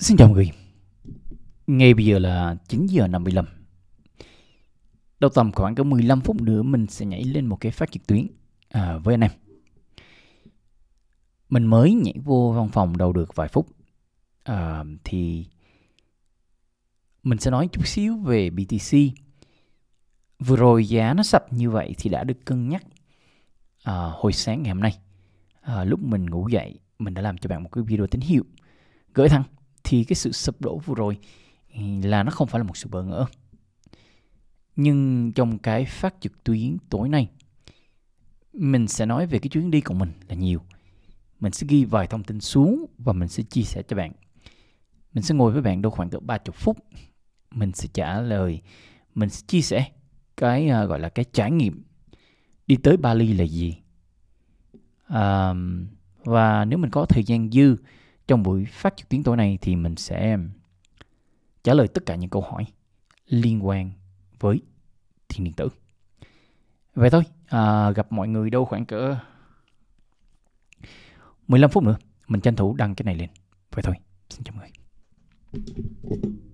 Xin chào mọi người Ngay bây giờ là 9 giờ 55 Đầu tầm khoảng có 15 phút nữa Mình sẽ nhảy lên một cái phát trực tuyến à, Với anh em Mình mới nhảy vô văn phòng đầu được vài phút à, Thì Mình sẽ nói chút xíu về BTC Vừa rồi giá nó sập như vậy Thì đã được cân nhắc à, Hồi sáng ngày hôm nay à, Lúc mình ngủ dậy Mình đã làm cho bạn một cái video tín hiệu gửi thẳng thì cái sự sụp đổ vừa rồi ừ, là nó không phải là một sự bỡ ngỡ nhưng trong cái phát trực tuyến tối nay mình sẽ nói về cái chuyến đi của mình là nhiều mình sẽ ghi vài thông tin xuống và mình sẽ chia sẻ cho bạn mình sẽ ngồi với bạn đâu khoảng cỡ 30 phút mình sẽ trả lời mình sẽ chia sẻ cái uh, gọi là cái trải nghiệm đi tới Bali là gì uh, và nếu mình có thời gian dư trong buổi phát trực tuyến tối nay thì mình sẽ trả lời tất cả những câu hỏi liên quan với thiên điện tử. Vậy thôi, à, gặp mọi người đâu khoảng cỡ 15 phút nữa. Mình tranh thủ đăng cái này lên. Vậy thôi, xin chào mọi người.